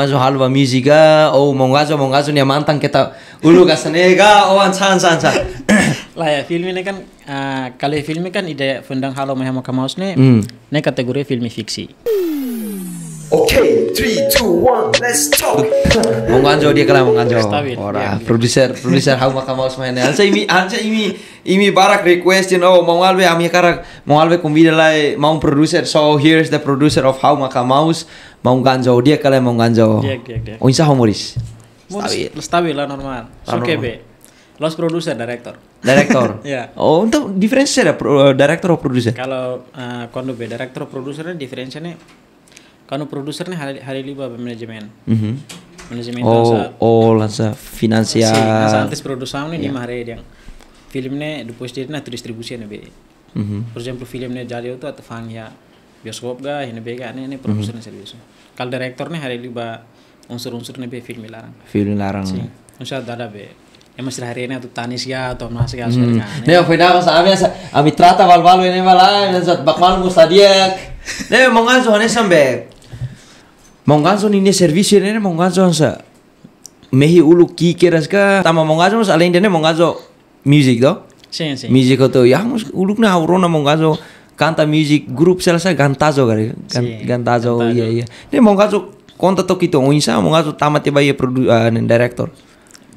Mazu halwa miziga o mongazo mongazo ni mantang kita ulu kasanega oan san san san. lah ya film ini kan uh, ah, kalau film kan ide fundang halo mahemo kamaus ne, mm. ne kategori film fiksi. Oke. Okay. 3, 2, 1, let's talk Bung dia Ora, produser, produser hau maka mau semuanya. Anca ini, anca ini, ini barak requestin, oh mau alwe ami karak Mau alwe kumbida lai, mau produser So here's the producer of hau maka Mouse. Mau nganjo dia kena Bung Kanjo Oh insya humoris Stabil Stabil lah normal Oke be. Los producer, director. Director. ya. Oh, untuk diferensi ya, uh, director atau producer? Kalau uh, kondo be director produsernya difference-nya Kanu produsernya hari hari liba manajemen. Mm -hmm. Manajemen oh, lansa. Oh, lansa finansial. Si, lansa antes produsamnya yeah. di hari yang filmnya depois dirna tu distribusi nih be. Mm -hmm. Por example filmnya jadi itu atau fang ya bioskop ga ini be ga ini produsernya mm -hmm. serius. Kalau direktornya hari liba unsur-unsurnya be film larang. Film larang. Si, unsur dada be. Emang sih hari ini atau tanis ya atau nasi ya sudah kan. Nih, fina mas Ami asa trata val walu ini malah, dan zat bakmal mustadiak. Nih, mau ngasih sambe ni ini servisi ne mongganzo sa mehi ulu ki keras ka tama mongganzo sa alain dene mongganzo music do sim sim music to ya mus uluk na aurona mongazo kanta music group selasa gantazo gari gantazo iya iya ne Monganson konta to kito unsa Monganson tama tiba ye produ uh, director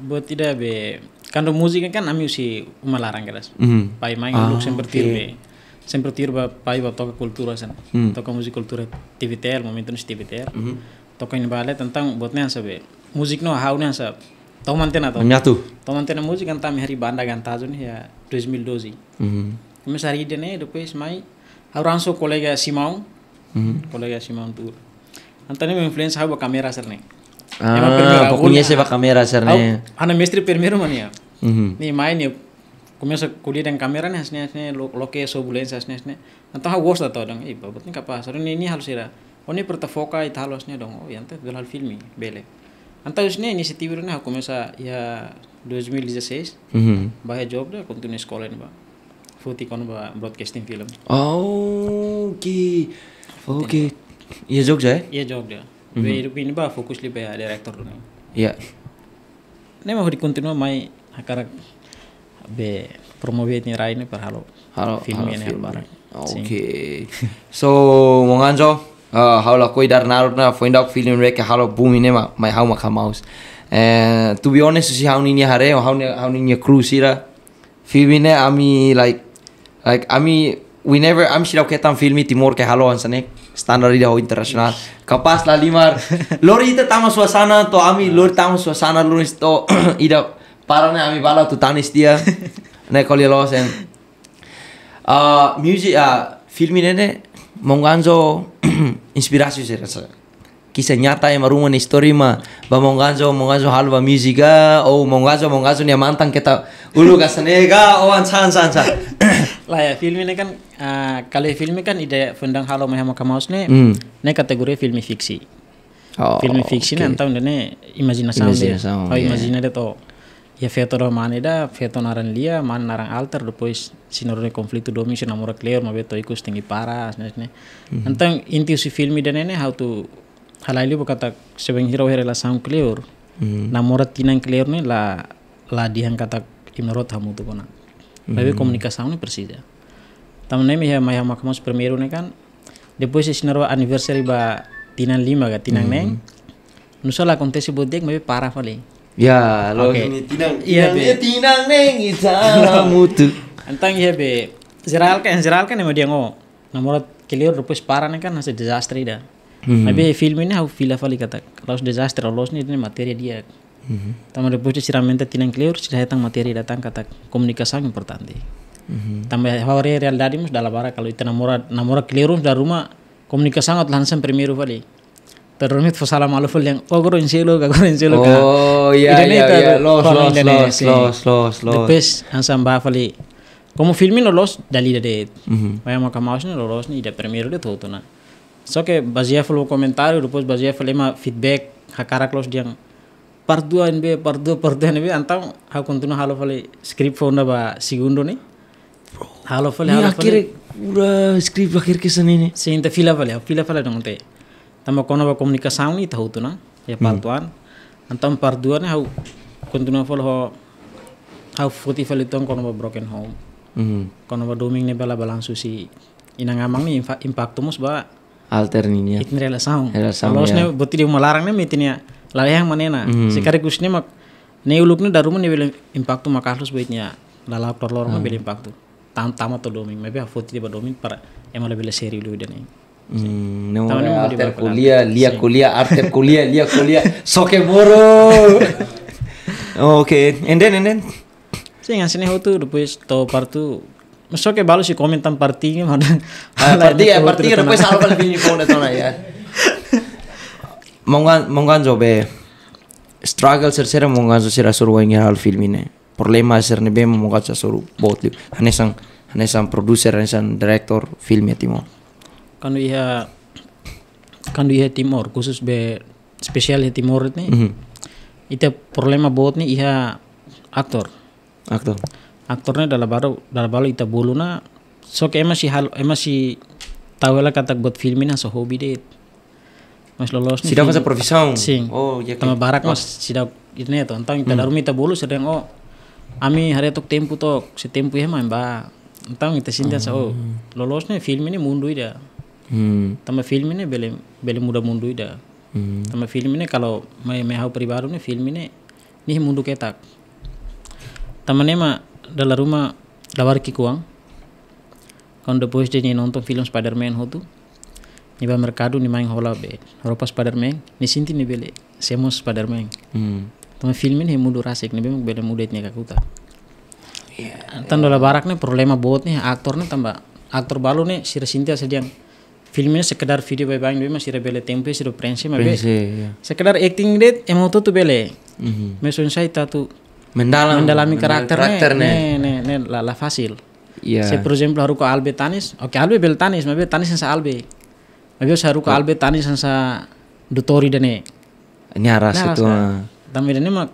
bo tidak be kando musik kan ami usi umalarang keras mm. pai main ah, uluk okay. be sempre tiro ba pai ba toca cultura sana mm. toca musik e cultura TVTR momento nos TVTR mm -hmm. toca in bale tentang buat nih sabe musik no hau nih sab tau mantena atau menyatu tau musik kan tami hari banda kan tajun ya 2012 mm -hmm. kami hari dia nih depois mai orang so kolega Simão mm -hmm. kolega Simão tour antani me influence hau ba kamera sana ah, pokoknya sebab kamera sana. Ana mestri primeiro mania. Uhum. Mm-hmm. Ni mai ni kumesa kamera nih hasne hasne loke so bulen hasne hasne antah ha wos dato dong iba eh, butni kapa sarun ini hal ira. oni oh, pertafoka itu halus nih dong oh yante dol hal filmi bele ini usne hari nih aku masa ya 2016 mhm. bahaya job da kontinu sekolah nih ba futi kon ba broadcasting film oh oke oke ya job jay ya job dia we eh? iya, mhm. ini bah fokus li ya director nih ya Nema mau continua mai akar ɓe promoveni rayni par halo halo film ene heɓɓara Oke, so halo halo hawla koye dar find out film reke halo mah may hawma kam mouse. Eh to be honest si hawnini hare o hawni hawnini crew sira ini ami like like ami we never am sila ketan filmi timur ke halo sanek standar ida ho internasional kapas lah limar lori itu tamu suasana to ami lori tamu suasana lori to ida parane ami bala tu tanis dia ne koli losen uh, music uh, film ini deh monganzo inspirasi sih rasa kisah nyata yang marumun histori ma ba monganzo monganzo halwa musica oh monganzo monganzo ni mantan kita ulu ga o oh, an san san san lah ya film ini kan uh, kali film kan ide fundang halo mahama kamaus ne mm. ne kategori film fiksi oh, film fiksi okay. ne antau ne imajinasi imajinasi oh, yeah. imajinasi itu ya mane da veto naran lia man narang altar depois sinorone konflikto misi namora clear ma beto ikus tinggi para naik mm-hmm. inti usi filmi dan ene how to halaili kata sebeng hero hera la sound clear mm-hmm. namora tinang clear ne la la dihan kata imnorot hamu tu kona babe mm-hmm. komunikasi ya. ne persija tamne ne ya maya makmos premiero ne kan depois sinoro anniversary ba tinan lima ga tinang neng hmm ne mhm. nusola kontesi bodek mabe para fale Ya, lo okay. ini tinang, iya be. tinang neng isalamu tuh. iya, ya be. iya, kan, iya, kan iya, dia iya, iya, clear rupus parah iya, kan hasil disaster dah. Hmm. Tapi film ini aku film iya, kata, kalau disaster, iya, ini ini materi dia. Hmm. Tambah rupus iya, tinang clear, sudah datang materi datang kata komunikasi yang iya, Hmm. Tambah hari real dari mus dalam iya, kalau itu namora namora clear dari rumah komunikasi sangat langsung iya, kali terumit fosala full yang silo inselo kurun silo kak. oh iya iya iya los los los los los los depes ansam bafali como filmi no los dalida de mhm. vaya mau kamaus ni los ni de primero de todo na so que basia falo comentario depois bazia falo ma feedback hakara los diang part dua nb part dua, part dua nb antam aku kontuna halo fali script phone ba segundo ni halo fali halo fali akhir pura script akhir kesini nih. sehingga fila fali fila fali dong teh tama kono ba komunikasi ni tahu tu na ya pantuan hmm. antam parduan hau kontinu fol ho hau futi fol itu kono ba broken home hmm. kono ba doming ni bala balang susi inang amang ni impact mus ba alterninya itin rela relasaun kalau usne boti dia ni ne mitinya lalah yang mana na hmm. sekali kusne mak ne uluk ni darum ni bilang impact tu makalus baitnya lalau torlor lor ma hmm. bilang impact tu tam tamat to doming mebe ha futi ba doming para emang lebih seri lu dan ni Mm, no, arte culia, lia sí. culia, arte culia, lia culia, sokemoro. okay, and then and then. Sim, assim é outro depois to parto. Mas só que balo se comentam Parti mas ah, partinho, partinho depois salva o vinho com detona ya. Mongan mongan jobe. Struggle ser ser mongan so ser asur wang hal film ini. Problema ser nebe mongan so asur botli. Hanesan hanesan produser, hanesan director film ya timo kan iha kan iha Timor khusus be spesial ya Timor ini mm -hmm. itu problema buat nih iha aktor aktor aktornya dalam baru dalam baru itu bulu na so ke emang si hal emang si tahu lah kata buat film ini so hobi deh mas lolos nih sidak masa sing oh ya sama iya. barak mas oh. sidak ini gitu ya tentang kita mhm. dalam kita bulu sedang oh ami hari itu tempu tok si tempu ya main ba tentang kita dia so oh. lolos nih film ini mundur ya Hmm. tama film ini bele bele muda mundu ida hmm. tama film ini kalau mai mai hau pribadi ini film ini nih mundu ketak tama ne ma dalam rumah dawar kikuang kau udah bos jadi nonton film Spiderman hotu Nih mereka Merkado nih main hola be, pas Spiderman, nih Sinti nih bele, semua Spiderman. Hmm. Tama film ini mundu rasik nih beli bele muda itu kakuta. Iya. Yeah, Tanda iya. barak nih problema buat nih aktor nih tambah aktor baru nih si Sinti aja yang filmnya sekedar video bayi bayi masih ada bela tempe sih prinsip mabe ya. sekedar acting deh emang tuh tuh bela. mm-hmm. mesun mendalam mendalami karakter ne ne ne la la fasil yeah. Iya. se por haru albe tanis oke albe bele tanis mabe tanis sa albe mabe haru ko albe tanis sa dutori dene ini aras itu ah. tapi dene mak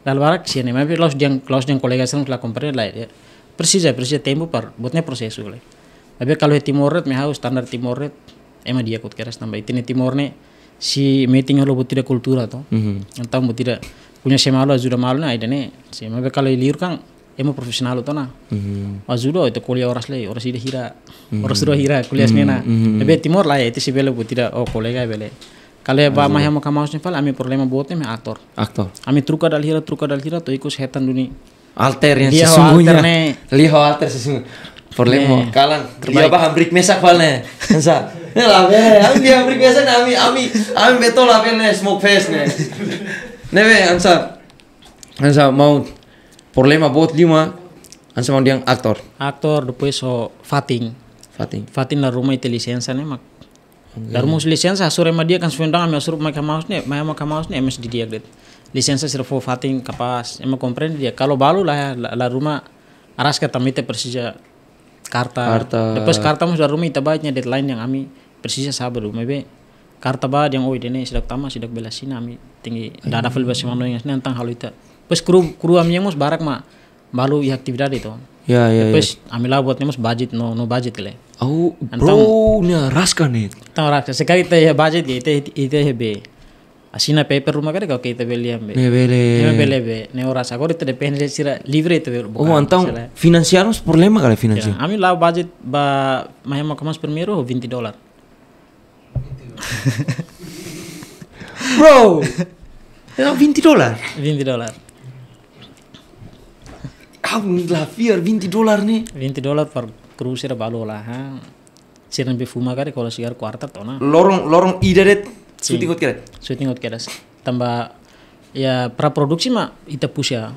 dal barak sih ne mabe los yang los yang kolega sen la compare lah ya ya persis tempo par buatnya proses boleh tapi kalau Timor Red, me standar Timor Red, ema dia kut keras tambah itu nih Timor ne si meeting lo buat tidak kultur atau Mm -hmm. Entah buat tidak punya semalu lo azuda malu nih ada nih. Sema kalau liur kang ema profesional to nah Mm -hmm. Azuda itu kuliah orang le orang sudah hira. Mhm. orang sudah hira kuliah sini nah mhm. Tapi Timor lah ya itu si bela buat tidak oh kolega ya bela. Kalau ya bah mah mau kamu fal, ami problema buatnya me aktor. Aktor. Kami truka dal hira truka dal hira tuh ikut setan dunia. Alter yang sesungguhnya. Lihat alter sesungguhnya. Forlemo. Kalan. Iya paham break mesak palne. Ensa. ini lah be. Ami dia mesak nami, ami ami betul lah nih, smoke face nih. Nih be ansa. Ansa mau Forlema bot lima. Ansa mau dia aktor. Aktor depois so fatting. Fatting. Fatting lah rumah itu lisensi nih mak. Dar mus lisensi asur ema dia kan sebentar ame asur mereka mau nih, mereka kamaus ne nih di dia ya, gitu. Lisensi sirfo fatting kapas. Emak comprende dia. Kalau balu lah ya, lah rumah aras ketamite persija karta karta lepas karta musuh sudah rumi tabatnya deadline yang ami persisnya sabar be karta bad yang oi dene sidak tama sidak bela sina ami tinggi dada full basi mano yang tentang hal itu pas kru kru ami yang mus barak ma baru ya aktivitas itu ya ya, ya. lepas ya. ami lah buatnya mus budget no no budget le oh bro nya raska itu tahu raska sekali teh ya budget gitu itu itu ya be asina paper rumah magari kau kita beli ambe ne bele ne bele be ne ora sa gore sih sih sira libre itu bele oh antau finansial, os problema cara financiar yeah. ami lá budget ba mahema kamas permiru 20 dolar bro vinti 20 Vinti 20 Kamu lah fear 20 dolar nih. 20 dolar per cruiser balola, ha. Sirna befuma kali kalau sigar kuartet, tona. Lorong lorong idaret Sí. Shooting hot keras. Shooting hot keras. Tambah ya produksi mah kita pra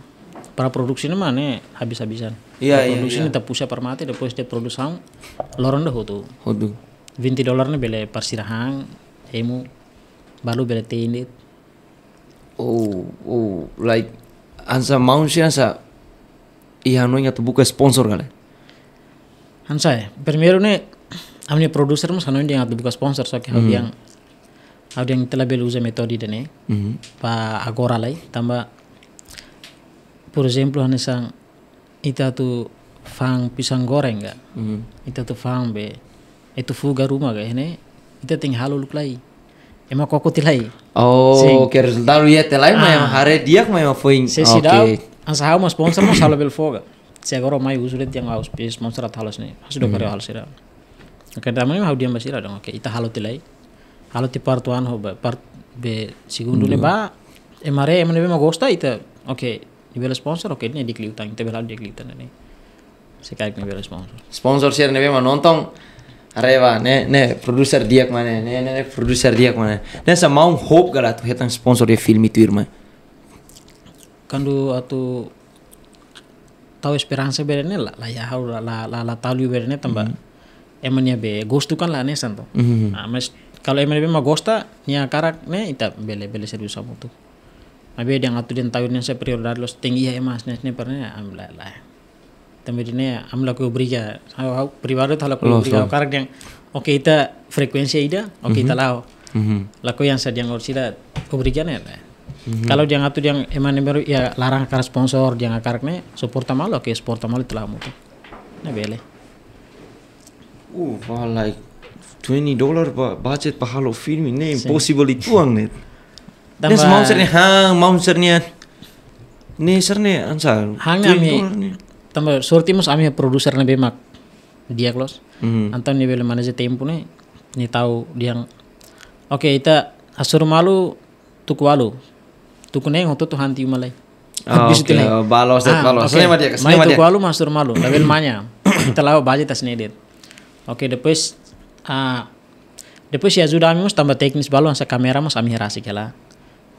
ya. produksi mah nih habis-habisan. Iya, iya. Produksi kita iya. ya, per permati depois dia produksi sound loron dah hotu. Hotu. Vinti nih bele parsirahang emu baru bele tindit. Oh, oh, like ansa sih ansa iya tuh buka sponsor kali. Ansa ya, eh, primero nih amne produser mas dia yang buka sponsor soalnya hmm. yang awdeng yang telah metodi dene metode ini, hmm. pa agora lai tamba por exemplo hane sang ita tu fang pisang goreng ga itu hmm. ita tu fang be itu fuga rumah ga ini, ita ting halul klai ema koko tilai oh ke resultado ya telai tilai, ah. ma yang hare dia, ma yang foing oke ansa hau ma sponsor ma salo bel foga se agora mai usuret yang aus sponsor atau halos nih, hasudo kare hmm. hal sira kada mai ma hau masih ada, dong oke ita halo tilai kalau ti partuan ho ba part be segundo le mm-hmm. ba e mare e mane be magosta ita. Oke, ni bela sponsor oke ne dikli utang ita bela dikli utang ni. Sekarang ni bela sponsor. Sponsor sih ni be ma nontong Reva, ne ne produser diak mana, ne ne produser diak mana. Ne sama um hope tu, hetang sponsor dia e film itu irma. Kandu atu tahu esperanza ne lah lah ya hau la lah lah tahu berene tambah. Mm -hmm. Emangnya be, ghost tu kan lah ne santo. Mm -hmm. Nah, mas kalau MLB mah gosta nia karak ne ita bele bele serius sama tuh Abi dia ngatu den tayun yang superior dari los tinggi ya emas nes ne pernah ya, amla lah tapi ini amla kau beri ya aku pribadi thala kau beri kau karak yang oke ita frekuensi ya ida oke ita mhm. lah. Mhm. laku yang saya yang ngorsida kau beri lah mhm. kalau dia ngatu yang emang baru ya larang kar sponsor dia ngakarak ne support tamal oke support tamal telah mutu nih bele uh like 20 dollar budget pahalo film ini impossible itu ang net. Dan mau hang mau sernya ne sernya ansal. Hang ami tambah surti mas ami produser ne bemak dia klos. Mm. Antam ne bela manajer tempo ne ne tahu dia Oke, okay, ita asur malu tuku walu. Tuku neng ngoto tuh hanti malai. Ah, Habis itu nih. Oh, balos, ah, balos. Okay. Sini mati, sini tuku walu ya. masur malu. Level mana? Kita lawa budget asnedit. Oke, okay, depois a ah, depois ya mus tambah teknis balon sa kamera mas ambil rasi kela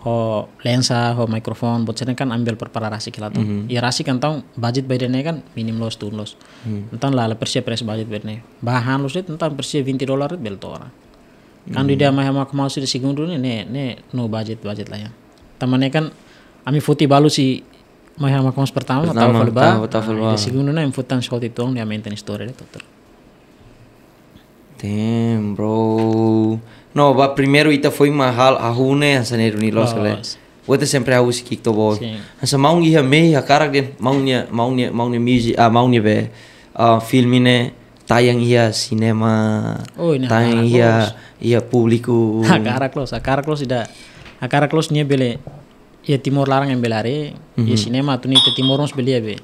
ho lensa ho mikrofon buat sana kan ambil perpara rasi kela tuh mm -hmm. ya rasi kan tau budget bedanya kan minim los tuh los mm. entan lah persia pres budget bedanya bahan los itu entah persia 20 dolar itu bel orang. kan mm. di dia mah mak mau sudah singgung dulu nih nih no budget budget lah ya temannya kan ami futi balu si mah mau pertama tahu kalau bah nah, di singgung dulu nih futan shot itu nih maintenance story itu terus Tem, bro. No, va primero ita foi mahal ahune sanir ni los kale. Wete sempre a usi to bo. Asa maung iha me maung karak maung maungnya maungnya maungnya music maung maungnya be a filmine tayang iya, cinema. Oh, ini tayang ia ia publiku. Akarak los, akarak los ida. Akarak los nia bele. Iya timor larang yang belare, Iya sinema tu ni timor beli ya be.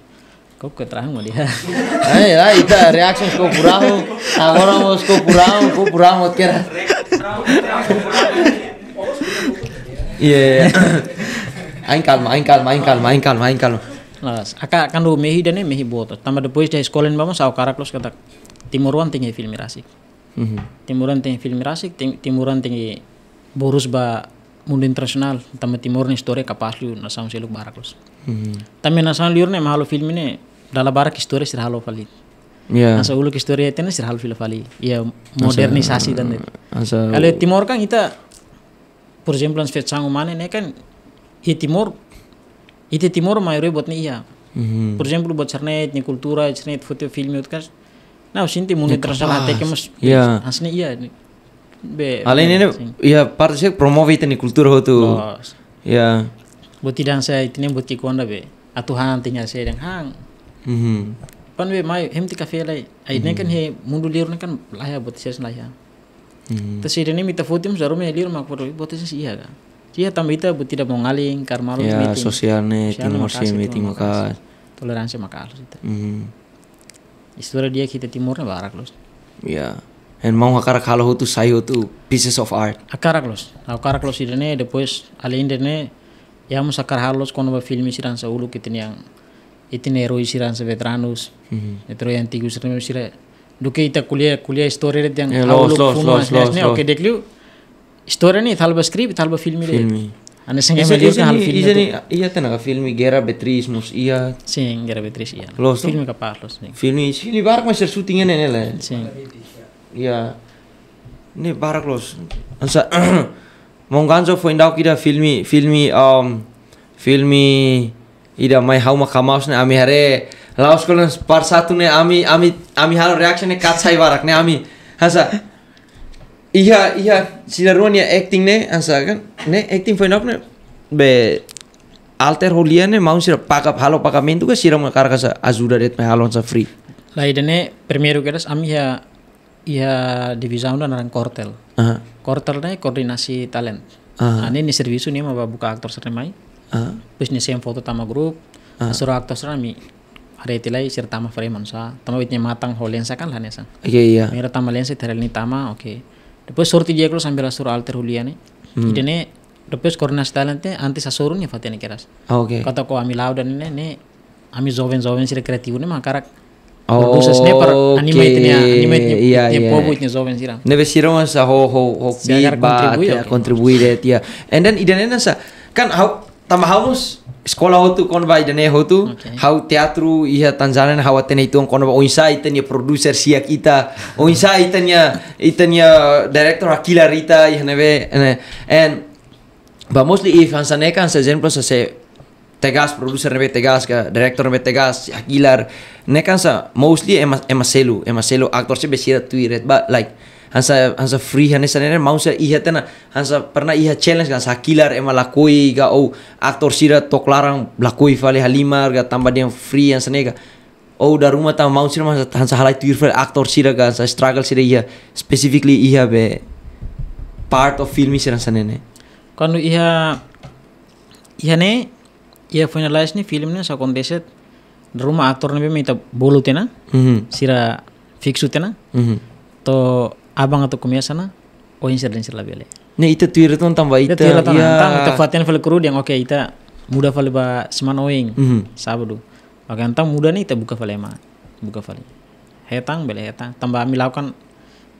को कतरा हूँ मलिया अरे lah इतना रिएक्शन को पूरा हो सागोरा में उसको पूरा हो को पूरा मत कर ये आइन काल आइन काल आइन काल आइन काल आइन aka kan lu mehi dan mehi buat, tambah depois dari sekolah bama sao karak los kata timuruan tinggi film rasik. Mhm. Timuruan tinggi film rasik, timuruan tinggi borus ba mundo internasional. Tama timur ni story kapas lu na seluk barak los. Tapi nasional liur nih halo film ini dalam barak histori sih halo fali Yeah. Asa ulu histori itu sir film vali Ya modernisasi dan itu. Kalau Timor kan kita, for example as sangu mana nih kan, di Timor, itu Timor mayoritas buat nih iya Mm -hmm. Por buat cernet, nih kultura, cernet foto film itu kan, nah usin Timor ne terasa hati kemas. Ya. asli iya. Be. Alain ini, ya partisip promovi itu kultur kultura itu. Ya buti dan saya itine buti konda be atu hang tinya saya dan hang mhm pan be mai hem tika felai aitne kan mm-hmm. he mundu liur kan laya buti saya lahya mm-hmm. ta saya dene mita futim saru me liru mak poro buti saya iya ga Iya tam ita buti da mongaling karma ya sosial sosialne ting horsi meeting maka toleransi maka alus mm-hmm. ita dia kita timur na barak los ya En mau akar halo hutu sayo tu pieces of art. Akarak los. Akarak los idene depois alin dene ya sakar halos kono ba film siran sa ulu kitin yang itin hero isiran sa veteranos mm ya, etro yang tigu siran sira duke ita kuliah kuliah story ret yang yeah, awlu fuma ne oke dekliu story ni thalba script thalba film ret ane sing me dius hal film izani iya tenaga film gera betrismus iya sing gera betris iya los film ka parlos film film barak masih syuting ene nela sing iya ne barak los ansa so fo indaw kida filmi filmi um filmi ida mai hau ma kamaus ne ami hare laos kolon par satu ne ami ami ami hal reaction ne katsai barak ne ami hasa iha iha silarunia acting ne hasa kan ne acting fo indaw ne be alter holia ne maun sira pakap halo pakap mentu ke sira ma karkasa azura det mai halon sa free lai dene premieru kedas ami ya ya undang naran kortel uh-huh. Kortelnya koordinasi talent uh-huh. Nah, ane ini servisu nih mau buka aktor seremai uh-huh. pues foto tama grup uh-huh. suruh aktor serami hari itu lagi cerita tama Freeman manusia tama bitnya matang saya kan lah iya sang. iya iya. mira tama lensa terel ini tama oke okay. Depois sorti dia kalau sambil suruh alter nih. Hmm. nih depois koordinasi talente anti sasurunnya ya fatiane keras. Oh, oke. Okay. Kata ko ami lau dan ini nih ami zoven zoven sih kreatif nih makarak Борьбу со Снепаром, анимейтния, анимейтния, yeah, yeah. побудни зовен сирам. Невестирон са хо хо хо пиба, тя контрибуире, тя. And then иданена са, kan hau tambah hamus sekolah hotu konva idane hotu okay. hau teatru iha tanzanen hau atene itu konva oinsa itanya produser siak ita oinsa itanya itanya director akila rita iha neve and, and but mostly if hansaneka hans example sa se tegas produser nebe tegas ka director nebe tegas Aguilar ne kansa mostly emas ema selu aktor se besira tuiret but like hansa hansa free hane sanere mau iha tena hansa pernah iha challenge kan sakilar ema lakui ga oh aktor sira toklarang lakui fale halimar ga tambah dia free yang sanega oh da rumah tam mau sira hansa hansa halai tuir fale aktor sira ga sa struggle sira iha specifically iha be part of film sira sana kanu iha iha ne Iya punya ni film filmnya sakon deset rumah aktor nih minta bolu tena mm-hmm. sira fixu tena mm-hmm. to abang atau kumia sana insir insiden sila bele ne itu tuira itu nonton ita itu ton ya. tang ita fatian fale kru yang oke okay, ita muda file ba seman oing mm-hmm. sabadu oke okay, muda nih itu buka file ma buka file. hetang bela hetang tambah ambil lakukan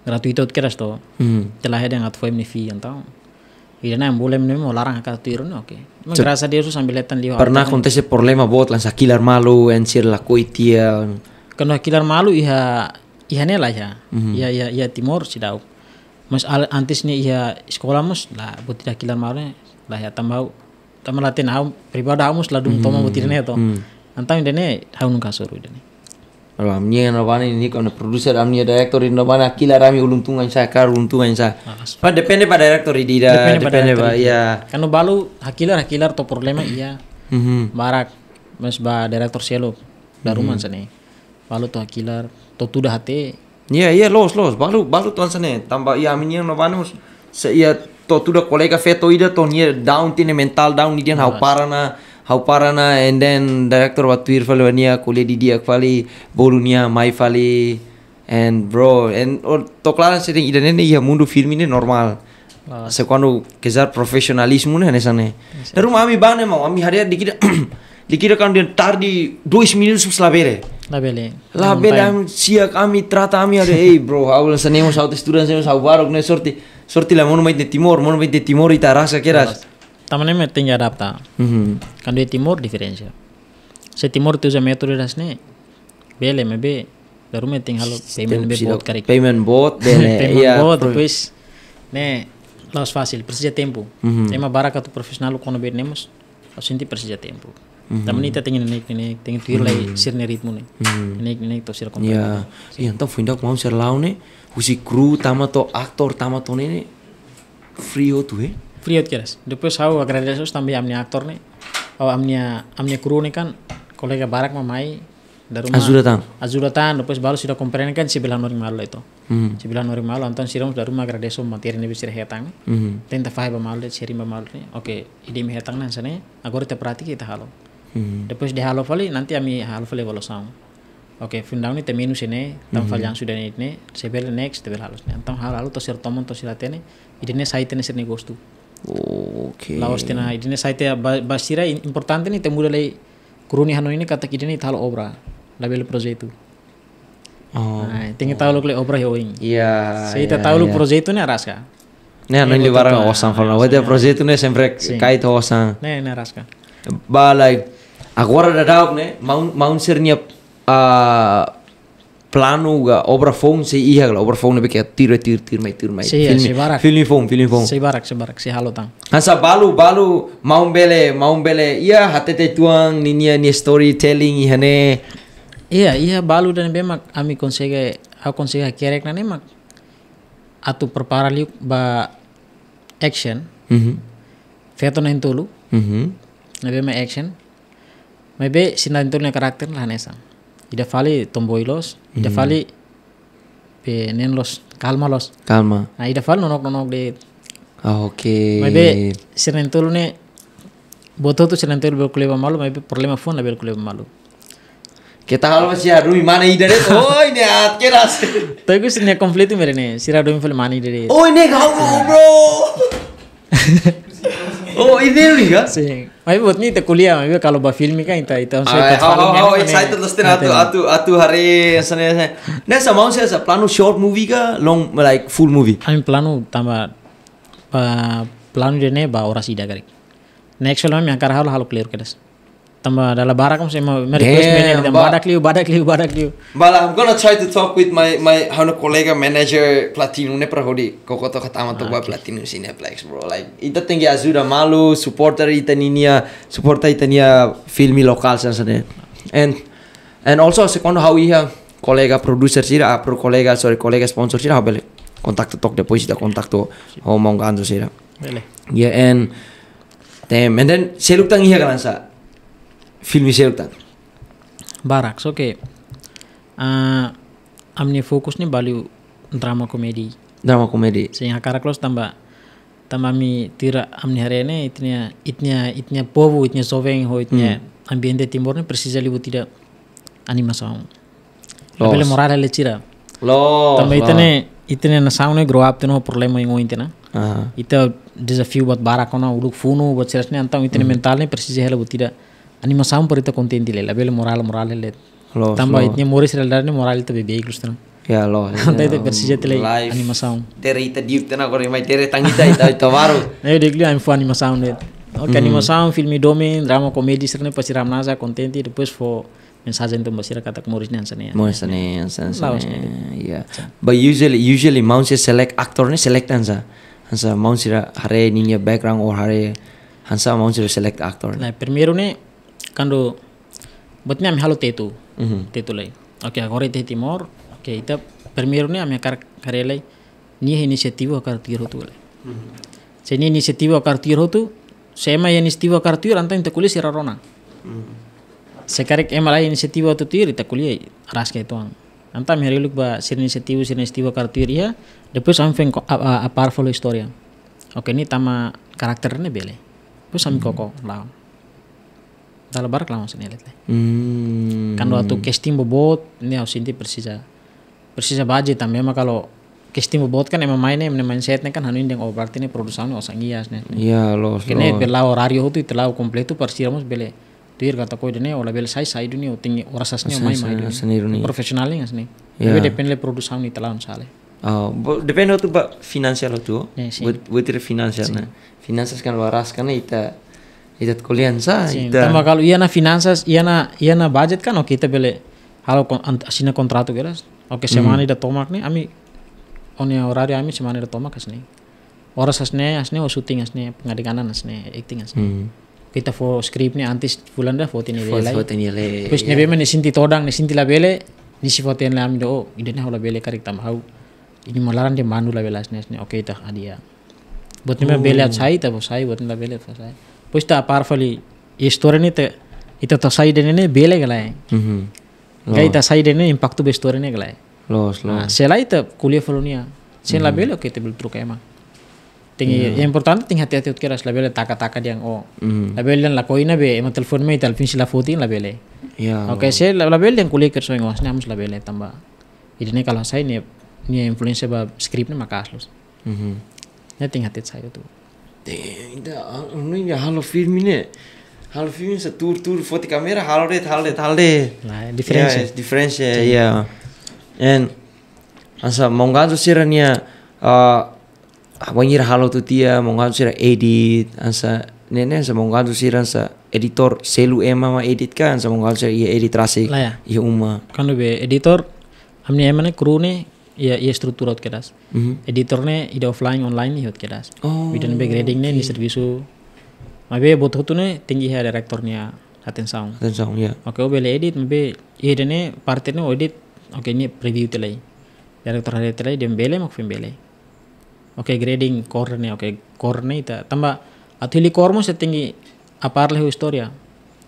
gratuito keras to mm-hmm. telah hedang atau fame ni fi Iya, nah, boleh nemo larang akan tiru no nah, oke. Merasa dia dia sambil letan liho. Pernah kontesnya problema buat lansa sakilar malu encer laku itu ya. Kena kilar malu iya, iya nih nela ya. Mhm. iya iya iya timur sih tau. Mas al antis nih iya sekolah mus lah buat tidak kilar malu lah ya tambah Tambah latihan au pribadi au mus lah dum mhm, toma ya, irene to. Antam dene au kasur udah dene. Kalau ni yang rabana ini karena produser ni director ini rabana kila rami uluntungan saya kar uluntungan saya. Ah, Pak depende pada director ini da depende pada ya. Kanu balu hakilar hakilar to problema iya. Mhm. Barak mas ba director selo daruman mhm. sana. Balu to hakilar to tudah hati. Iya iya los los balu balu tuan sana tambah iya amin yang rabana mus saya to tudah kolega feto ida to down tine mental down dia hau parana hau parana and then director wat tuir fali wania kuliah di dia fali bolunia mai fali and bro and or toklaran setting idane ya mundu film ini normal uh. Ah. sekondo kejar profesionalisme ne hanesane daru iya, mami bane mau mami haria dikira dikira kan dia tar di 2 menit sus labele. labele labele am sia kami trata ami ada hey bro aul sanemo saute student sanemo sau barok ne sorti sorti la monument de timor monument de timor ita rasa keras තමන මෙත්තෙන් ජඩාපතා කඩුවේ තිමෝර් ඩිෆිරෙන්ශ ස තිමෝර්තිය සමයතුර රස්නේ බේලෙම බේ payment ඉතින් හලු bot Payment bot payment bot iya, bot terus. né nós fácil precisa tempo uhum. é uma baraka do profissional quando nemos, a gente precisa tempo uhum. também tá tem nem nem tem que ir lá ser ne ritmo né nem nem to ser como yeah yeah então fui iya. dar com ser lá né o si crew to actor tamat to nene, free o tu eh Φρύο κιόλας. Το έχω αγραδές ως τάμπι aktor nih, αμνια, αμνια κουρούνε καν, κολέγα μπάρακ μαμάι, Azuratan. Azuratan, lepas baru sudah komplain kan si bilang orang malu itu. Mm. Si bilang orang malu, anton siram sudah rumah gradeso materi ini bisa hetang. Mm. Tenta fahai pemalu, sirim pemalu nih. Oke, ide hetang nih sana. Aku harus perhati kita halo. Hmm. depois Lepas dia halo vali, nanti kami halo vali bolos sama. Oke, fundang ini teminus sini, tam hmm. fal yang sudah ini, sebel next, sebel halus. Anton halo halo tosir tomon tosir latene, ide ini saya tenis ini Okay. Laos tena idene saite basira importante ni temura lei kuruni hanoi kata katak idene talo obra label proje itu. Oh. Nah, tinggi tahu lu kalo obra hoing. Iya. yeah, tahu lu proyek itu nih raska. Nih hanoi di barang osan formal, wajah proyek itu nih sempre kait osan. Nih nih raska. Ba like orang da dauk ne maun maun sirnya uh, ah, obra obrafon se ga obra be ke tir tir tir mai tir mai se filmi filmi fon filmi fon se barak se barak se halotang asa balu balu maumbele maumbele ia hatete tuang ninia ni storytelling ne ia ia balu dan bemak ami konsege ha konsege kerek nane mak atu prepara liuk ba action mm -hmm. feto nahin tulu mm -hmm. ma action mebe ne karakter lah nesang ida fali tomboilos ida hmm. fali pe nen los kalma los kalma nah ida fali nonok nonok de oh, oke okay. mabe serentulu ne boto tu serentulu berkulit malu mabe problema phone lah berkulit malu kita hal masih ada rumi mana ida deh oh ini at keras tapi gue sini konflik tuh mereka si rumi film mana ida deh oh ini kau bro oh ini nih Mai buat ni kuliah, mai kalau ba film kan ita ita saya ah, tak oh, tahu. Oh, oh, excited lah setelah atu atu atu hari sana sana. Nah, sama saya sa planu short movie ka long like full movie. Kami planu tambah uh, planu jene ba orasi ida kari. Next film yang angkara hal halu clear kedas tambah dalam barak mesti mau mereka manager tambah badak liu badak liu badak liu. Bala, I'm gonna try to talk with my my hano kolega manager platinum ne kok koko to amat to ba platinum sini flex bro. Like itu tinggi azura malu supporter itu ninia supporter itu nia filmi lokal sana sana. And and also secondo how iya kolega producer lah pro kolega sorry kolega sponsor sih lah talk bele kontakto tok depois tuh kontakto kan tuh sih lah Bele. Yeah and Damn, and then saya lupa tangi ya kan sa film Filmiselta. Barak, oke. Ah, Uh, fokus nih balik drama komedi. Drama komedi. Sehingga karaklos tambah tambah mi tira amni hari ini itnya itnya itnya povo itnya soveng ho itnya hmm. ambiente timbornya persis libu tidak animasau. le moral le cira. Lo. Tambah itne itne na saune grow up teno problema yang intina. Uh -huh. Ita desafio buat barakona uluk funu buat cerasnya antau itne hmm. mentalnya persis hela tidak అని మా konten పరిత కొంత ఏంటి moral moral మొరాలు మొరాలే itnya moris ఇట్నే మోరేసి వెళ్ళారని మొరాలతో బేబీ ఎగుస్తున్నాం Ya loh. Nanti itu bersejahtera lagi anima sound. Tere ita diu tena kore mai tere tangita ita ita baru. Nah, dek li I'm for masam sound net. Oke anima sound film domain drama komedi serne pasiram naza kontenti depois for mensaje itu masih kata Morris nih sania Morris nih sania Ya. But usually usually mount si select actor nih select anza. Ansa mau sih hare ninya background or hare hansa mau sih select actor. Nah, premier nih kando botnya ami halo tetu tu te mhm. tetu lai oke a kore te timor oke itu ita ni ne am kar lai ni inisiativa kar tiro tu lai se mhm. ni inisiativo kar tiro tu se ma inisiativa kar tiro anta inta kulis ira rona mhm. se karek ema lai inisiativo tu tiro ita kulia ras ke tuang hari luk ba sir inisiativo sir inisiativo kar tiro ya depois am feng a, powerful historia oke ni tama karakter karakternya bele depois am mm -hmm. koko lau tala barak la sin elet Kan hmm. kan waktu casting bobot ini harus inti persija persija baji tapi memang kalau casting bobot kan emang mainnya emang main setnya kan hanuin yang obat ini produsannya osang ias nih iya lo karena belau rario itu itu komplit itu persija mus bele tuir kata kau dene olah beli sai sai dunia tinggi orang sasnya main main dunia profesionalnya nggak Iya. tapi depend le produsan nih telan sale Oh, depend waktu pak finansial itu, iya buat buat finansial iya nah, finansial kan waras karena kita Itat kuliah sa. Tama kalau iya na finanzas, iya na iya na budget kan oke kita beli halo asina kontratu geras. Oke hmm. semana ida tomak nih, ami onya orari ami semana ida tomak asne. Oras asne asne o shooting asne pengadikanan asne acting asne. Hmm. Kita fo script nih antis bulan dah foto nih bela. Foto nih le. Terus nih ya. bema sinti todang nih sinti la bele nih si foto nih ami do oh ida nih hola bele karik tam hau. Ini malaran dia mandu la bela asne asne. Oke kita hadiah. Buat nih oh. bela cai tapi cai buat nih bela cai pushta parfali, e store ni te ita ta nene ne bele galai mhm gai ta side ne impact be store ne galai los los lai te kuliah folonia sen la bele ke te bel truk ema Tingi yang important ting hati-hati utkira la bele taka-taka yang o la bele dan la koina be ema telfon me alfin sila futi la bele ya oke se la bele yang kuliah kerso ngos ne la bele tambah ini kalau saya ini ini influencer bab script makasih makas los mhm ne ting hati saya tuh Nu ya halo filmine. Halo filmine sa tur tur foti kamera halo det halo det halo det. Nah, Yeah, difference ya. Yeah. Ya. Ya, And iya. iya. asa mau ngazo sirania uh, wanyir halo tu tia mau ngazo sira edit asa nenek asa mau ngazo sira sa editor selu ema ma edit kan asa mau ngazo sira iya edit rasik. Lah ya. Iya umma Kan lebih editor amni emane kru nih Iya, ya struktur hot kedas. Mm -hmm. Editornya ide offline online hot kedas. Oh. Bidan be grading okay. nih servisu. Mabe butuh tuh nih tinggi ya direktornya Hatin Sound. Hatin Sound ya. Oke, okay, oh, boleh edit mabe ide iya, nih partnya edit. Oke, okay, ini preview telai. Ya, Direktor hari telai dia bele mak film bele. Iya. Oke, okay, grading core nih oke okay, core nih ita tambah atuhili core mau setinggi apa arle historia. Ya?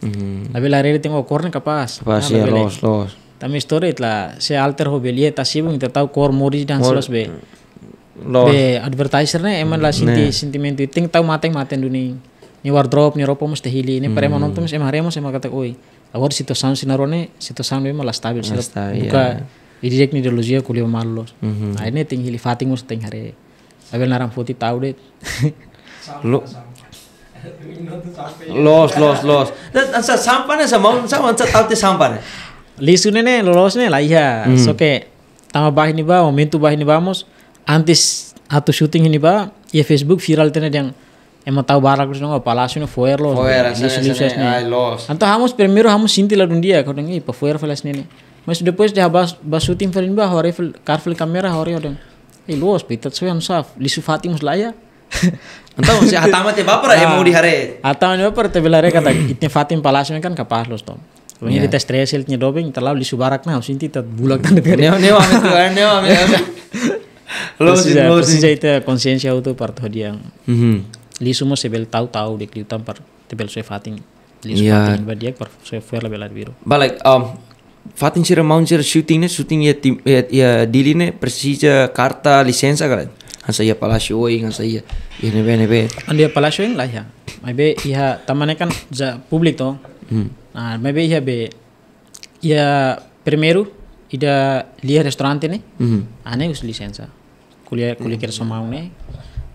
Mm -hmm. Labe lari tinggal core kapas. Kapas nah, ya, los los tamis tore itla se alter ho belie ta sibung ita tau kor mori dan selos be Lord. be advertiser ne emang lah sinti sentimen itu ting tau mateng mateng duni ni wardrobe ni ropo mesti hili ini pare nonton mesti emang haremos emang kata oi awor situ sound sinarone situ sound be malah stabil sih buka idirek ni ideologia kuliah malos nah ini ting hili fating mesti ting hari abel naram foti tau deh lo los los los dan sampan ya sama sama tau te sampan ya Lisu nene lolos nene la iya. Mm. So que tama bahini bah ini bah mus. antes atu syuting ini bah, ya Facebook viral tene yang emang tahu barang terus nongol palasu nih foyer loh. Foyer Anto hamus premier hamus sinti lah dunia kau dengi pa foyer falas nene. Mas depois de habas bas shooting hari ba car karfel kamera hori odeng. Eh loh, pita so yang saf lisu fatimus laya. Antaw si atama te bapra emo di hare. Hatama ne bapak te belare kata itu fatim palasu kan kapas los tom. Pokoknya kita dites triesel nya dobeng terlalu disubarak nah usin tita bulak tanda kari. nih neo nih, nih, neo amit. Lo sih lo sih jadi konsiensia auto part dia yang. Mm -hmm. Li semua sebel tahu tahu dek liutan part tebel sesuai fatin. Li semua yeah. fatin dia part sesuai fair lebel biru. Balik um, fatin sih mau sih shooting nih shooting ya tim ya, ya dili nih persija karta lisensi kalian Hansa iya palasio ing hansa iya ini ya, be ini be. Andi palasio ing lah ya. Ibe iya tamane kan publik tuh. Hmm. Ah, mas veja bem. ya primeiro, ida lia restoran mhm. ne, mm -hmm. lisensa, us lisensa. Kulia, kulia kira semau ne,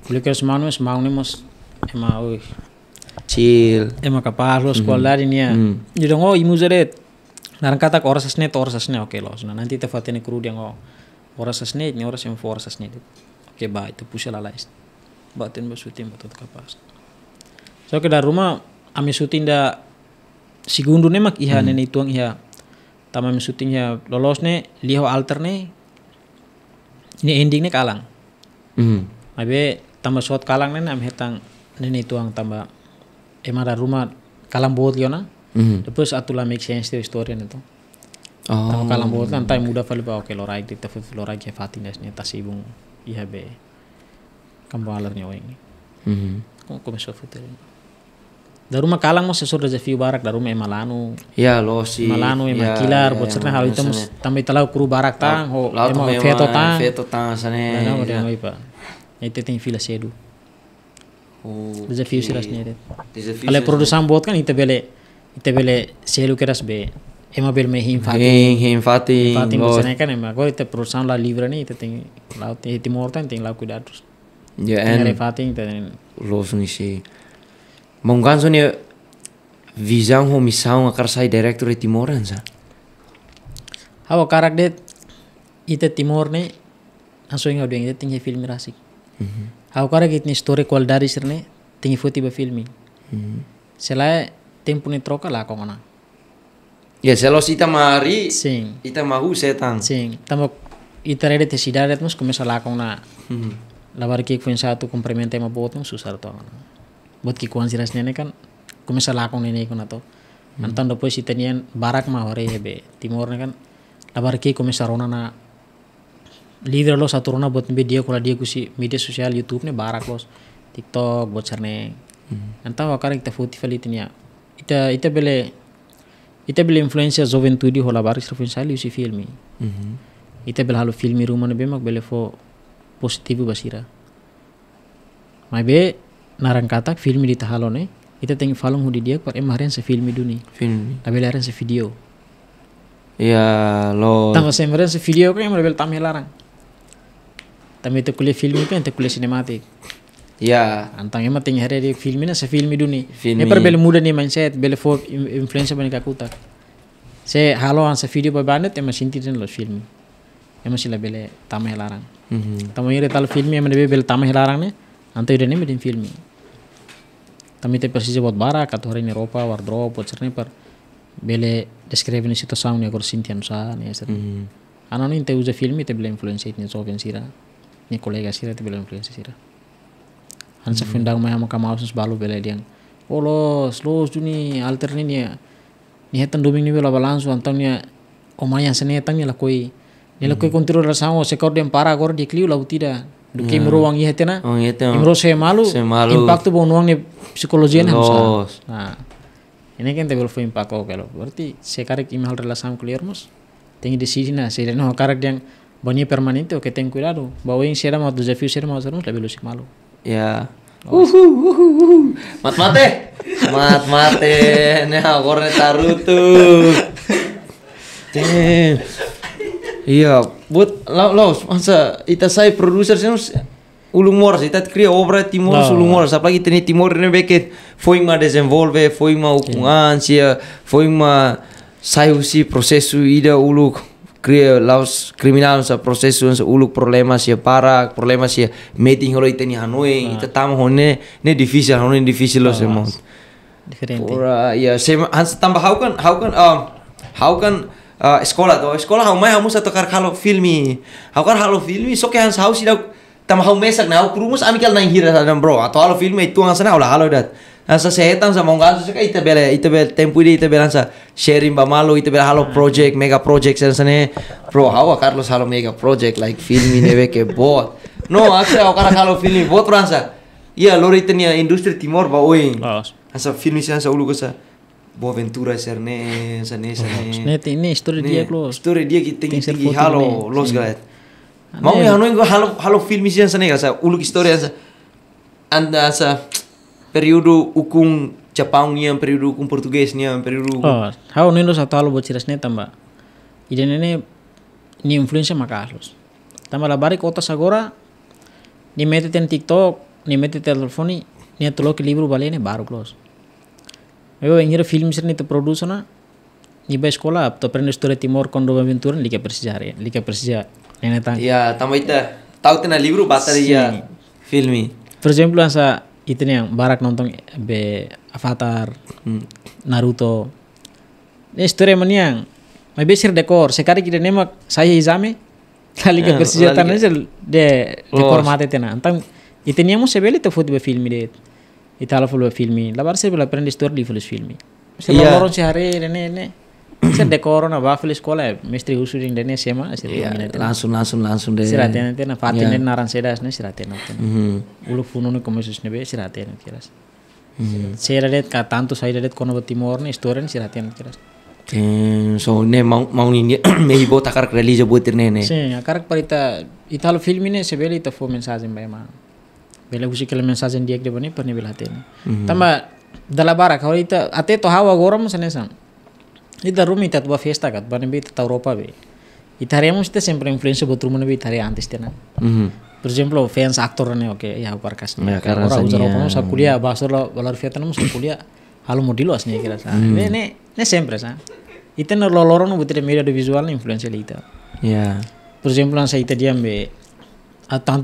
Kulia kira somar, ne somar, ne mas... Ema, oi. Chill. Ema kapal lo sekolah ini ya. Jadi, i imu zeret. naran kata orang to orang sesne oke okay, lo. Nah, nanti tefatnya kru dia ngomong. Orang sesne, ini orang yang orang sesne, Oke, okay, ba itu ba sutim Batin to batut kapas. So, ke rumah, ami sutin da si gundu ne mak iha hmm. nene tuang iha tamam syuting iha lolos ne liho alter ne ini ending ne kalang hmm. abe tambah shot kalang ne am hetang nene tuang tambah emara rumah kalang bot liona hmm. terus atulah make sense the story ne tuh Oh. Tama kalang bot kan tai muda fali pa oke lorai di tafi lorai ke fatines ne tasibung iha be kambang alar ne oing. Mhm. Kok komiso daruma kalang mo sesur da barak daruma e malanu ya lo si malanu e ya, makilar ya, bo cerna hal ya, itu tambah talau kru barak tang ho e mo feto tang feto tang sane na mo de ya. mo ipa ite tem fila sedu o desafio siras nere ale produsan bot kan ite bele ite bele selu keras be ema bel me him fati him fati fati mo sane kan ema go ite produsan la libra ni ite tem lau te timor tan tem lau ya en fati ite los ni si Mongan sonia ya, visão ho missão a saya direktur di Timoran sa. Hawa karak det ite Timor ne yang udah deng tinggi film rasik. Aku karak itni story kual e dari sini tinggi foto ba filmi. Selain tempo ni troka kau mana. Ya e selos itu mari, Sing. ita mahu setan. Sim, tamo ita rede te sidaret mus komesa kau kongona. Labar kik pun satu komplementer ma bot mus susar tuh buat kikuan siras nene kan kumisa lakong nene ikon atau hmm. anton dopo si tenian barak ma hore hebe timor ne kan labar ki kumisa rona na leader lo satu rona buat nbe dia kula dia kusi media sosial youtube ne barak los tiktok buat serne hmm. anta wakar kita futi fali tenia ita ita bele ita bele influencer joventudi hola barak sir sali yusi filmi hmm. ita bele halu filmi rumah be bemak bele fo positif basira. Mai Narang katak filmi di tahalone kita tengi falong hudi dia par emarian se filmi duni film tapi larang sevideo video ya lo tangko se sevideo se kan yang lebih tamhe larang tapi itu kuliah film itu yang kuliah sinematik ya antang emang tinggi hari di film ini se film duni ini per bel muda nih mindset bel for influencer aku tak. se halo ansa video bebanet emang sinti dengan lo film emang sila bel tamhe larang Mm -hmm. Tamu ini tal film yang lebih bel tamhe larang nih, antai udah nih medin film. Tapi te persis buat bara kata orang ini ropa wardro buat cerita per bele deskripsi situ sito sam ni akor sintian sa ya eser. Hmm. Ano ini te uza film itu bele influensi itu, nih sofian sira ni kolega sira te bele influensi sira. Han sa hmm. fundang maya mo kamau sus balu bele diang. Olo oh, slows tu ni alter ni nih ni hetan doming ni bela balansu omanya seni omayan nih hetan ni lakoi ni lakoi hmm. kontrol rasamo sekor dia para kor dia kliu lah tidak. Duki yeah. meruang wang iya tena Oh iya tena imro saya malu saya malu impact tuh bukan wang nih psikologi nih harus nah ini kan tebel full impact oke berarti saya karek imhal relasam clear mus Tinggi di sini nah saya dengar karek yang permanen permanente kita tengi lalu bahwa yang saya mau jadi saya mau terus lebih lucu malu ya Uhu, uhu, uhu. Uhuh. Mat mate, mat mate, nih aku taruh tuh. Damn. Iya, buat laos masa kita saya produser sih ulung mor sih kita kira obra timur no. ulung mor, apalagi teni timur ini beket foi ma desenvolve foi ma ukungan sia ya. foi ma saya si prosesu ida uluk kira laos kriminal sa prosesu sa uluk problema sih ya. para problema sih ya. meeting itu nih hanoi no. ita tam hone ne difficile hone difficile loh semua. diferente ora ya sema hans tambah hau kan hau kan um, kan uh, ah, tuh, sekolah escola hau mai hau musa tocar halo filmi hau kar halo filmi soke hans hau sidau tam hau mesak nah hau kurumus amikal nang hira sana bro atau halo filmi itu hau sana halo dat Nasa sehetan sa ita bela, ita bela, tempu ini ita bela sa sharing ba ita bela halo hmm. project mega project sana sana bro how a Carlos halo mega project like filmi nebe ke bot no aksa o kara halo filmi bot ransa iya lori tenia industri timor ba oing asa filmi sa sa ulu ko Boaventura Serne Serne Serne Serne ini story dia klos story dia kita kita halo los galet ah, mau yang nuin gua halo halo film sih sana ya saya uluk historia sa anda sa periode ukung Jepang yang periode ukung Portugis nih periode oh halo nuin lo satu halo buat ciras neta mbak ide nene ni influencer maka los tambah labari kota sagora ni metete TikTok ni metete teleponi ni atulok libro balene baru close. Nego films ni te produsona iba sekolah atau pernah story timor kondo baventuran liga persija hari ya. lika persija nene tang ya tamo ita tau tena libro batar ya filmi for example asa itene yang barak nonton be avatar hmm. naruto ne story man yang mai besir dekor sekali kita nemak saya izame kali ke persija tanah de dekor oh. mate tena antang itene yang mau sebeli foto be filmi det itala fulo filmi la barse la prendi stor di fulo filmi se yeah. loro si hari rene ne se dekoro na ba fulo sekolah misteri usuring dene sema se yeah. langsung langsung langsung deh siraten te na fatin yeah. naran sedas ne nah, siraten te mhm. Ulu funu ne komisus ne be siraten kiras mhm. Seradet ka tanto saidadet kono timor ne storen siraten kiras eh, so ne mau mau ini mehi bo akar religi jo buat ini. ne se akar parita italo filmi ne sebeli itu fo mensaje mbay ma bela gusi kelemen sajen diak de bani pernah bela tena mhm. Tambah dalam tamba dala bara kau ita ate to hawa gorom sanesa ita rumi ita tua fiesta kat bani bi Itu Europa bi ita hari amus ita sempre influenza buat rumah bi ita hari antes tena Per -hmm. fans actor ne oke ya par kas. Ya, Ora orang ropa apa musa kuliah bahasa lo balar fiesta musa kuliah halu dilo as nih kira sa. Mhm. Ne ne ne sempre sa. Ita ner loloron butir media visual influenza lita. Ya. Per Por ejemplo, saya ita diam be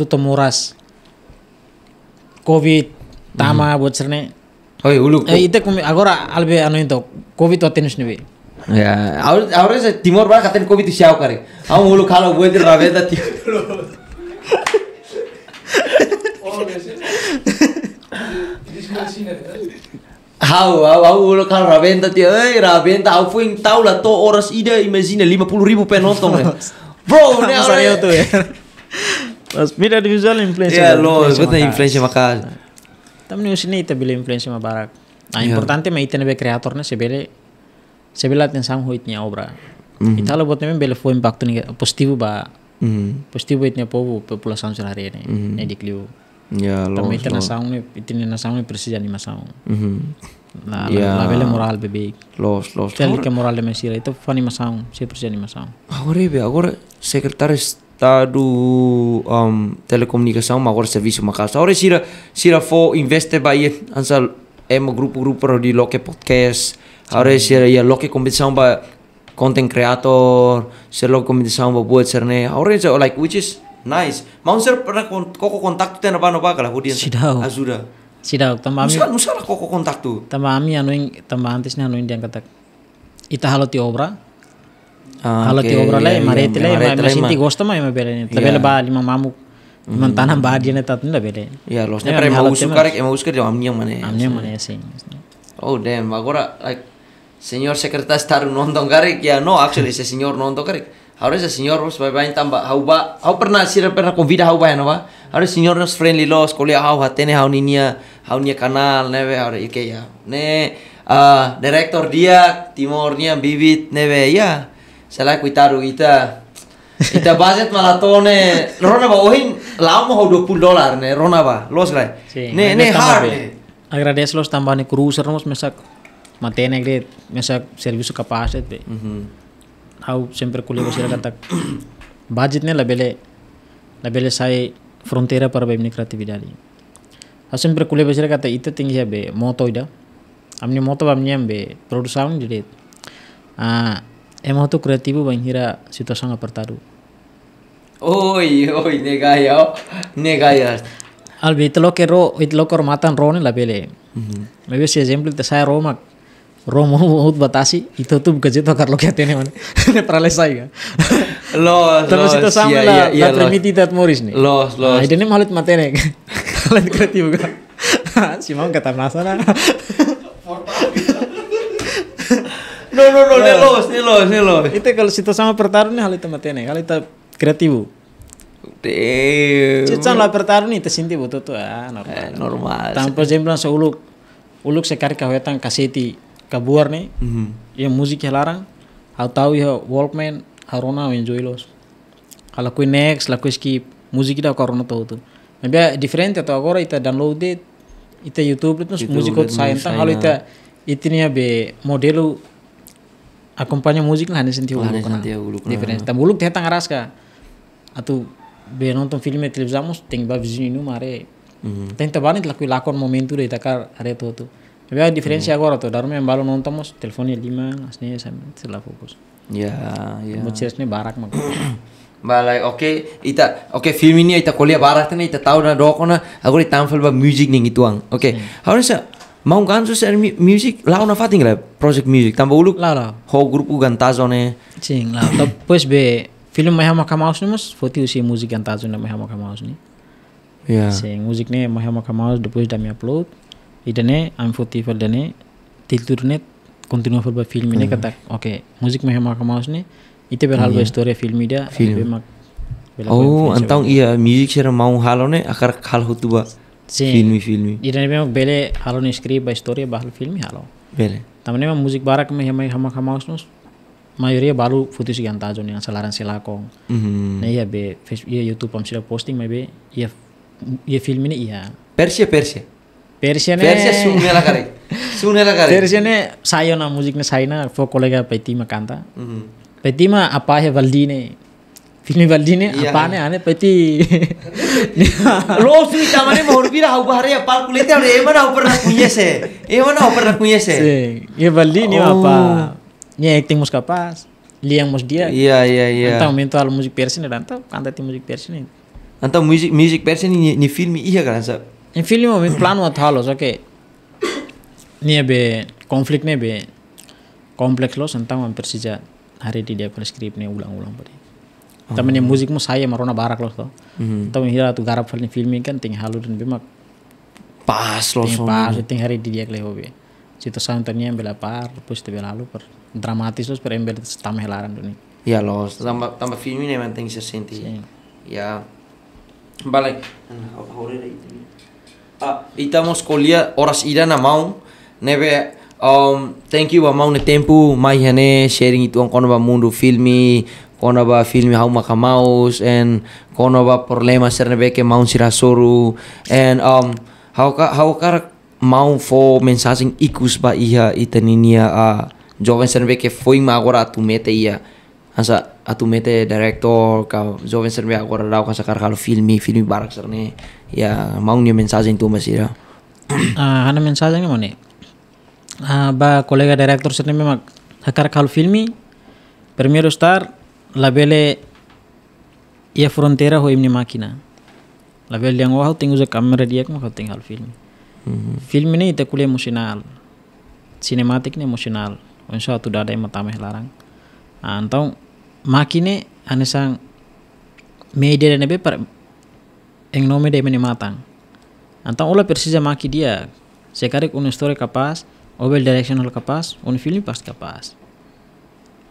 temuras covid tama hmm. buat serne oh iya ulu eh, itu kumi agora albi anu itu covid tuh tenis nih ya yeah. aur aur itu timur barat katanya covid siapa kare aku ulu kalau gue itu rame tadi Hau, hau, hau, hau, kan Raventa tiap, hei Raventa, hau puing tau lah to oras ida imagine 50 ribu penonton eh. Bro, ne orang itu ya. Mira di visual influencer. Yeah, ya, lo, na influencer maka. ni usini ita bile influencer ma barak. Ah, ya. importante ma ita be kreator na sebele sebele atin huit nya obra. Oh, mhm. Ita lo buat nemen bele fo impacto ni positivo ba. Mhm. Positivo po povo populasan sur hari ini. Mhm. di kliu. Ya, lo. Tapi itene sam ne itene na sam ne presija ni ma sam. La, yeah. la, ya. la belle moral bebé. Los, los. Tel que moral de mesira, itu fani ma sam, 100% ni ma sam. Agora ibe, agora secretaris Tadu um, telecomunicação, mas agora serviço uma casa. Agora se for investe bayet ansa é um grupo grupo de podcast. ore hmm. se ia loke competição ba content creator, se loke competição ba buat serne. ore se oh, like which is nice. Mau ser pernah koko kontak tu napa napa kalau dia. Sidau. Azura. Ah, Sidau. Tambah ami. Nusa koko kontak tu. Tambah ami anu yang tambah antes anu yang dia kata. Ita halo ti obra. حالتي اوبرالا مريتلا ما سنتي غوستما ما بيلين تبل با لما مامو من تانا با دينا تاتن بيلين يا لوسنا پر ما وسكارك ما وسكر جو امنيا منه امنيا منه sih? oh damn bagora like senior sekretaris taruh nonton karik ya no actually se senior nonton Harus se senior harus baik-baik tambah hau ba hau pernah sih pernah konvida hau ba ya nawa harus senior harus friendly los kuliah hau hatenya, hau ninia hau nia kanal neve harus ike ya ne uh, direktor dia timornya bibit neve ya kita kuitaru kita, kita budget nih, rona ba ohin lama dua puluh dolar ne rona ba los lah, nih ne ne hard ne agradece tambah nih cruiser nos mesak matene gre mesak servis kapas de how mhm. -huh. kuliah sempre kulego kata budget ne labele labele saya frontera para bebni creatividad hau sempre kulego sira kata itu tinggi be moto ida amni moto amni ambe produsaun jadi, ah kreatif tu hira situasi nggak pertaru. Oi, oi, negaya, oh. nega negaya. Albi lo kero itu lo kor matan ro ne labele. Me mhm. ves example itu saya Roma. Roma बहुत batasi itu tuh bukan तो कर लो कहते ने माने ने saya ya los terus itu sama iya, lah terimiti permitida moris nih los los nah, ini malut matene kalian kreatif kan? si mau kata masalah no no no nah. los, nelos los. itu kalau kita sama pertarung nih hal itu mati nih hal itu kreatif Damn. Cican lah pertarung nih sinti butuh tuh ah normal. Eh, normal. Tanpa jemplang seuluk uluk sekali kawetan kaseti kabuar nih. Mm -hmm. Yang musik yang larang. Hau tahu ya Walkman harona enjoy los Kalau kui next lah kui skip musik itu korona tahu tuh. Nah, Mabia different atau agora itu download it itu YouTube itu musik itu sayang tang kalau nih ya be modelu akompanya musik lah sentiu uluk kana diferença tam uluk teh tangaras ka atau be nonton tilip zamus tem ba vision ini mare tem mhm. tabani laku lakon tuh dari takar areto tu Tapi ada diferensi mhm. agor tu darum yang baru mus, teleponnya lima ya sama sila fokus ya ya mo chesne barak mak balai oke ita oke film ini ita kuliah barak tena ita tahu na dokona aku tamfel ba music nih ituang oke hmm. harusnya mau kan canzo music lau una fating la project music tamba ulu la lah ho grupu gantazo ne cing lau to pues be film mah mah kamau ne mas foti usi music gantazo mah mah kamau kamaus ne ya musik music ne mah kamau kamaus depois dami upload upload idane am foto fel dene til nih, continue for ba film ini hmm. kata oke musik mah mah kamau ne ite ber hal iya. story film ida film oh antang iya music share mau halone akar hal hutuba Filme, filmi filmi jadi memang bele halo ni skrip a história, bahal filme, halo bele tamne memang musik barak me hemai hamak hamaus nus maioria balu futus yang tajo ni salaran silakong mm-hmm. nah iya be iya youtube am sila posting me be ia, ia filme, ini ia. persia persia persia ne persia sunne la kare sunne la kare persia ne sayo na musik ne sayna fo kolega peti makanta mm peti ma apa he valdi ne Fini valdine iya. apa ane ane ah, peti roh sini ini mau rupi rahu bahari apa kulitnya eh, ada emang rahu pernah punya se emang eh, rahu pernah punya se ya valdine apa oh. Nih acting mus kapas liang mus dia iya iya iya entah minta al musik persen ada entah kanta tim musik persen ini entah musik musik persen ini ini film iya kan sa ini film mau plan wat thalo so Nih ya, be konflik nih be kompleks loh entah mau persija hari di dia skrip nih ulang-ulang beri Tamani musik mo saya marona barak loh toh. Hmm. Tamani hira tuh garap film ni film kan tinggal halu dan bimak. Pas loh so. Pas ting hari di dia kle hobi. Cita sang bela embel apa, pus tebel per dramatis loh per ember tamah laran tu ni. Ya loh, tambah tambah film ini emang ting sesenti. Ya. Balik. Ah, ita mo skolia oras ida na mau. Nebe um thank you ba mau ne tempo mai sharing itu ang kono ba filmi kona ba film hau maka maus and kona ba problema serne beke mau sira soru and um hau ka hau kar mau fo mensasing ikus ba iha itaninia a joven serne beke foi ma agora tu mete iya asa atu mete director ka joven serne beke agora rau ka sakar kalau filmi filmi barak serne ya mau nia mensasing tu masira ah hana mensagem ne mone ah ba kolega director serne memak hakar kalau filmi Primeiro estar la bele ia e frontera ho imni makina la bele yang wahal tinggu kamera dia kuma ka tinggal film mhm. film ini te kule emosional sinematik ni emosional onsa tu dada mata meh larang antau ah, makine ane sang media dan ebe par eng nome de meni matang antau ola persija maki dia sekarik un story kapas obel direction hal kapas un film pas kapas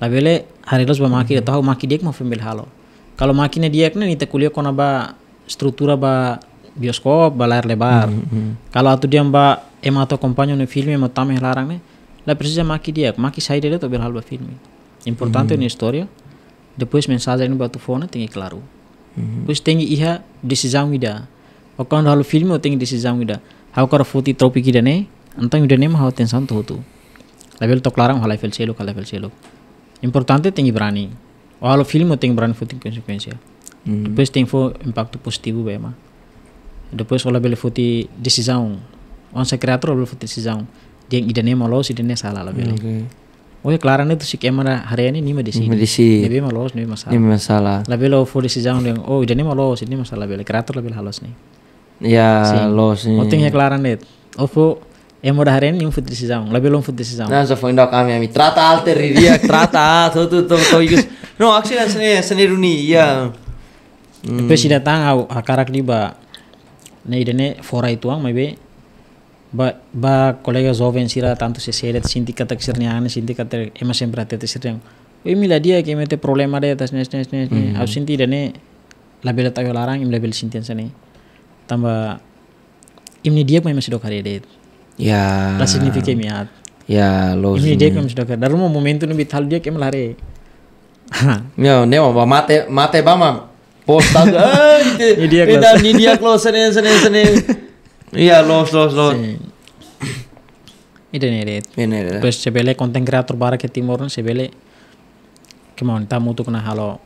hari harilos ba maki tahu maki diek ma fembel halo kalau maki ne diek nih te kuliah kona ba struktura ba bioskop ba layar lebar hmm, hmm, hmm. kalau atu dia ba ema atau kompanyo ne film ema tame larang ne la precisa maki diek maki sai le to bel halo ba film importante mm historia depois mensagem no anu batu fone e tem tinggi claro mm tinggi iha decisão wida o quando halo film o tem decisão wida hau kara futi tropi ida ne antang ida ne mahau tensan tu tu label to halai fel selok halai fel selok Importante tem berani. Walau film o filme tem konsekuensi brani foi consequência. Mm. Depois tem foi impacto positivo bem ma Depois olha bele foi decisão. Onse kreator dia foi decisão. Dia idane malos idenya salah lah bele. Okay. Oh ya kelaran itu si kamera hari ini nih medisi, medisi, Mah Lebih malos nih masalah. lebih masalah. Lebih lo for decision yang oh idane malos ini masalah lebih kreator lebih halus nih. Ya, los nih. Oh, Pentingnya kelaran itu. Oh, e moda haren yung futri sizam labe long futri sizam na so find out kami ami trata alte ridia trata to to to to use no actually sene sene runi ya hmm. presida tang au akarak di ba ne idene fora ituang mabe. ba ba kolega zoven sira tanto se seret sinti katak ane sinti e ma sempre atete sirniang mi la dia ke mete problema de tas nes nes nes mm au sinti dene label tayo larang im label sintian sene tambah imni dia pun masih dokar ya Ya. Lah signifikan miyat. Ya, lo. Ini dia kan sudah kada rumah momentum ini bital dia kemal hari. Ya, ne apa mate mate bama. Post aja. Ini dia close. Iya, ini dia close seni seni seni. Iya, lo. Ini los. Ide Ini Nere. Pas sebelah konten kreator barat ke nih sebelah. Kemon tamu tuh kena halo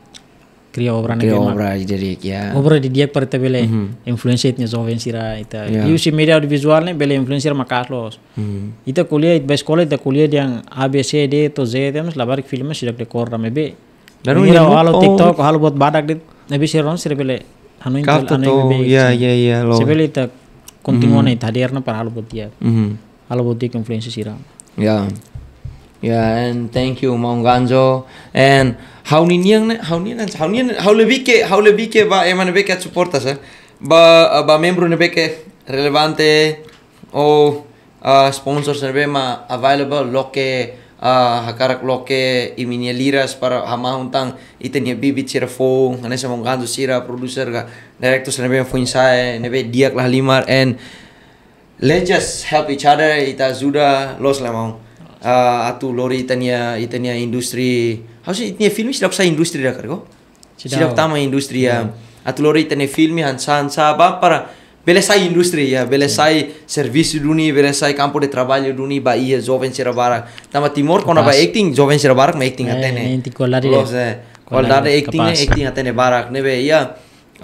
kriya obra na kriya obra jadi ya obra di dia per tebele mm-hmm. influencer itnya zoven sira ita yeah. si media audiovisual ne bele influencer makaslos mm-hmm. ita kuliah ita sekolah ita kuliah yang a b c d to z ita ya, mas labarik film sidak de korra mebe lalu ira halo tiktok halo buat badak de nabi siron sira bele hanu intel hanu mebe ya gitu. ya ya lo bele ita continue mhm. ita hadir na par halo buat dia mhm. halo buat dia sira ya yeah. Ya, and thank you maung Ganjo. And how ni niang na how ni how ni how lebih ke how lebih ke ba eman eh, lebih ke supporta sa ba ba membro ne beke relevante Oh, uh, sponsors ne be ma available loke ke uh, hakarak loke ke iminia liras para hama untang itenia bibit sira fo ane sa Ganjo sira producer ga director ne be fo insae ne be diak lah limar and let's just help each other ita sudah los lemong uh, atu lori itania itania industri hausi itania film sidok sa industri da kargo sidok tama industri ya yeah. atu lori itania film han san sa para sai industri ya, ya. sai yeah. servisi duni sai campo de trabalho duni ba ia joven sira bara tama timor kona ba acting joven sira bara ma eh, eh. acting atene acting kolari le kolari acting ne acting atene bara ne be uh, ya,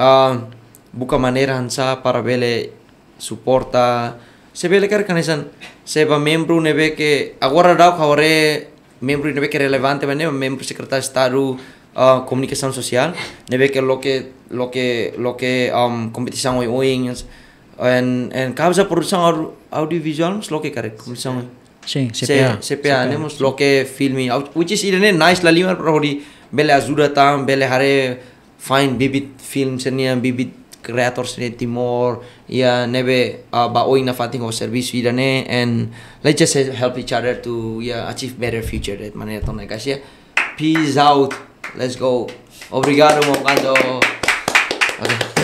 ah, buka manera hansa para bele suporta sebele kar kanesan seba membro nebe que agora dau kawore membro nebe que relevante bane membro secretario de estado uh, comunicación loke nebe loke lo que lo que lo um, competición hoy en en causa producción audiovisual loke kare care competición sí CPA CPA tenemos lo que filmi which is irene nice la lima rohori bele azura tam bele hare fine bibit film senia bibit Kreator sine timor ya nebe uh, ah, ba oina fatin of service ne and let's just help each other to yeah achieve better future that manera ton like peace out let's go obrigado mo kanto okay.